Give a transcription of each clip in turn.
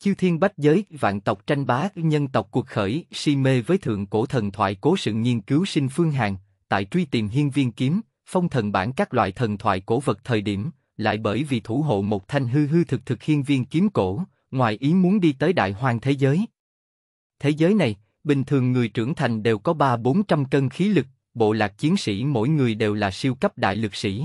Chiêu thiên bách giới, vạn tộc tranh bá, nhân tộc cuộc khởi, si mê với thượng cổ thần thoại cố sự nghiên cứu sinh phương hàng, tại truy tìm hiên viên kiếm, phong thần bản các loại thần thoại cổ vật thời điểm, lại bởi vì thủ hộ một thanh hư hư thực thực hiên viên kiếm cổ, ngoài ý muốn đi tới đại hoàng thế giới. Thế giới này, bình thường người trưởng thành đều có ba bốn trăm cân khí lực, bộ lạc chiến sĩ mỗi người đều là siêu cấp đại lực sĩ.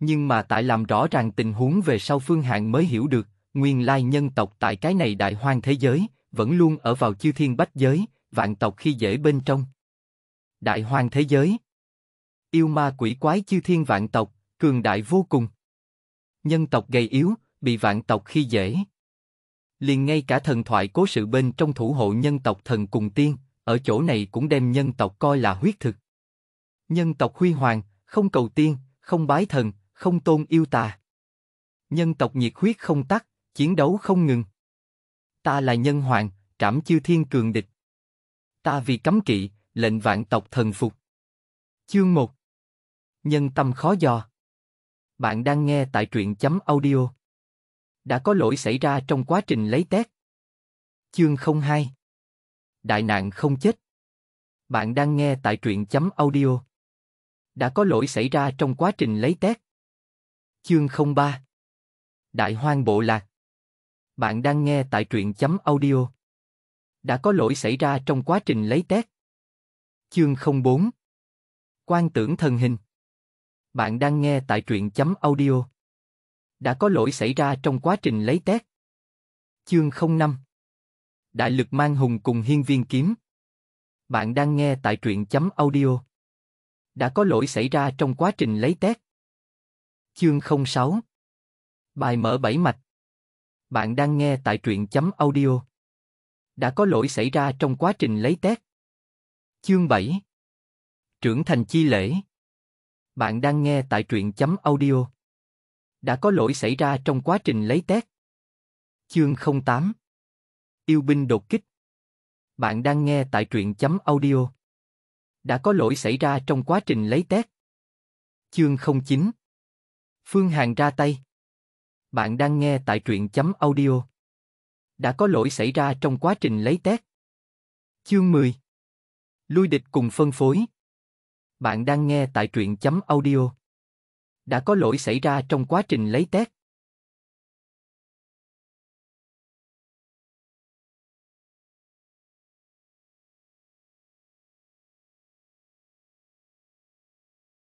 Nhưng mà tại làm rõ ràng tình huống về sau Phương Hạng mới hiểu được, nguyên lai nhân tộc tại cái này đại hoang thế giới, vẫn luôn ở vào chư thiên bách giới, vạn tộc khi dễ bên trong. Đại hoang thế giới Yêu ma quỷ quái chư thiên vạn tộc, cường đại vô cùng. Nhân tộc gầy yếu, bị vạn tộc khi dễ. Liền ngay cả thần thoại cố sự bên trong thủ hộ nhân tộc thần cùng tiên, ở chỗ này cũng đem nhân tộc coi là huyết thực. Nhân tộc huy hoàng, không cầu tiên, không bái thần, không tôn yêu tà. Nhân tộc nhiệt huyết không tắt, chiến đấu không ngừng. Ta là nhân hoàng, trảm chư thiên cường địch. Ta vì cấm kỵ, lệnh vạn tộc thần phục. Chương 1 Nhân tâm khó dò Bạn đang nghe tại truyện chấm audio. Đã có lỗi xảy ra trong quá trình lấy tét. Chương 02 Đại nạn không chết Bạn đang nghe tại truyện chấm audio. Đã có lỗi xảy ra trong quá trình lấy tét. Chương 03 Đại hoang bộ lạc bạn đang nghe tại truyện chấm audio. Đã có lỗi xảy ra trong quá trình lấy test. Chương 04 Quan tưởng thần hình Bạn đang nghe tại truyện chấm audio. Đã có lỗi xảy ra trong quá trình lấy test. Chương 05 Đại lực mang hùng cùng hiên viên kiếm. Bạn đang nghe tại truyện chấm audio. Đã có lỗi xảy ra trong quá trình lấy test. Chương 06 Bài mở bảy mạch bạn đang nghe tại truyện chấm audio. Đã có lỗi xảy ra trong quá trình lấy test. Chương 7 Trưởng thành chi lễ Bạn đang nghe tại truyện chấm audio. Đã có lỗi xảy ra trong quá trình lấy test. Chương 08 Yêu binh đột kích Bạn đang nghe tại truyện chấm audio. Đã có lỗi xảy ra trong quá trình lấy test. Chương 09 Phương Hàng ra tay bạn đang nghe tại truyện chấm audio. Đã có lỗi xảy ra trong quá trình lấy test. Chương 10 Lui địch cùng phân phối Bạn đang nghe tại truyện chấm audio. Đã có lỗi xảy ra trong quá trình lấy test.